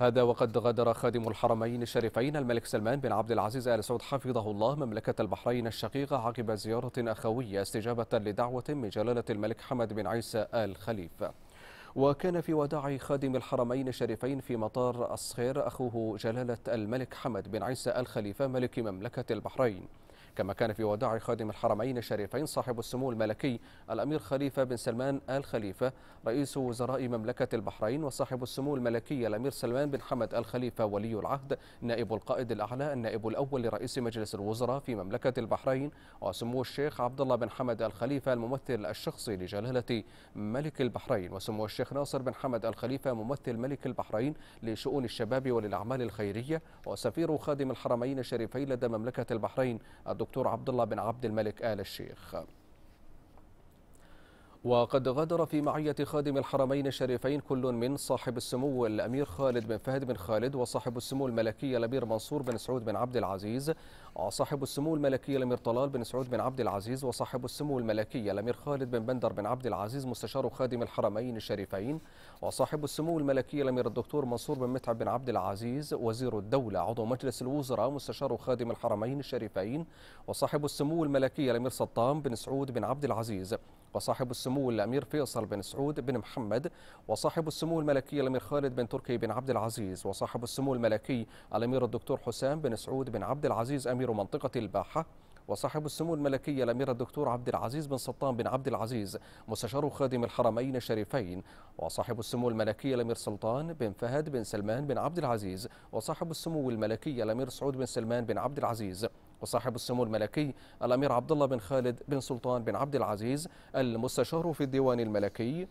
هذا وقد غادر خادم الحرمين الشريفين الملك سلمان بن عبد العزيز آل سعود حفظه الله مملكة البحرين الشقيقة عقب زيارة أخوية استجابة لدعوة من جلالة الملك حمد بن عيسى آل خليفة وكان في وداع خادم الحرمين الشريفين في مطار الصخير أخوه جلالة الملك حمد بن عيسى آل خليفة ملك مملكة البحرين كما كان في وداع خادم الحرمين الشريفين صاحب السمو الملكي الأمير خليفة بن سلمان آل خليفة رئيس وزراء مملكة البحرين وصاحب السمو الملكي الأمير سلمان بن حمد آل خليفة ولي العهد نائب القائد الأعلى النائب الأول لرئيس مجلس الوزراء في مملكة البحرين وسمو الشيخ عبد الله بن حمد آل خليفة الممثل الشخصي لجلالة ملك البحرين وسمو الشيخ ناصر بن حمد آل خليفة ممثل ملك البحرين لشؤون الشباب وللأعمال الخيرية وسفير خادم الحرمين الشريفين لدى مملكة البحرين الدكتور الدكتور عبد الله بن عبد الملك آل الشيخ وقد غادر في معية خادم الحرمين الشريفين كل من صاحب السمو الأمير خالد بن فهد بن خالد وصاحب السمو الملكي الأمير منصور بن سعود بن عبد العزيز وصاحب السمو الملكي الأمير طلال بن سعود بن عبد العزيز وصاحب السمو الملكي الأمير خالد بن بندر بن عبد العزيز مستشار خادم الحرمين الشريفين وصاحب السمو الملكي الأمير الدكتور منصور بن متعب بن عبد العزيز وزير الدولة عضو مجلس الوزراء مستشار خادم الحرمين الشريفين وصاحب السمو الملكي الأمير سطام بن سعود بن عبد العزيز وصاحب السمو الأمير فيصل بن سعود بن محمد وصاحب السمو الملكي الأمير خالد بن تركي بن عبد العزيز وصاحب السمو الملكي الأمير الدكتور حسام بن سعود بن عبد العزيز أمير منطقة الباحة وصاحب السمو الملكي الامير الدكتور عبد العزيز بن سلطان بن عبد العزيز مستشار خادم الحرمين الشريفين وصاحب السمو الملكي الامير سلطان بن فهد بن سلمان بن عبد العزيز وصاحب السمو الملكي الامير سعود بن سلمان بن عبد العزيز وصاحب السمو الملكي الامير عبد الله بن خالد بن سلطان بن عبد العزيز المستشار في الديوان الملكي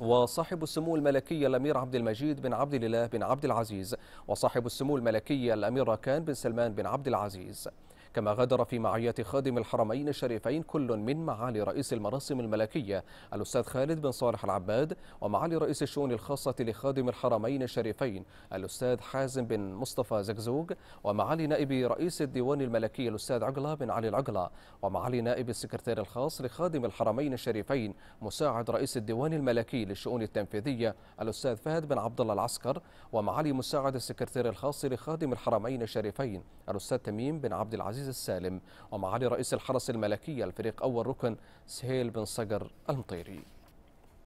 وصاحب السمو الملكي الامير عبد المجيد بن عبد الله بن عبد العزيز وصاحب السمو الملكي الامير راكان بن سلمان بن عبد العزيز كما غادر في معية خادم الحرمين الشريفين كل من معالي رئيس المراسم الملكية الأستاذ خالد بن صالح العباد ومعالي رئيس الشؤون الخاصة لخادم الحرمين الشريفين الأستاذ حازم بن مصطفى زجزوج ومعالي نائب رئيس الديوان الملكي الأستاذ عقلة بن علي العقلة ومعالي نائب السكرتير الخاص لخادم الحرمين الشريفين مساعد رئيس الديوان الملكي للشؤون التنفيذية الأستاذ فهد بن عبد الله العسكر ومعالي مساعد السكرتير الخاص لخادم الحرمين الشريفين الأستاذ تميم بن عبد العزيز العزيز السالم ومعالي رئيس الحرس الملكي الفريق أول ركن سهيل بن صقر المطيري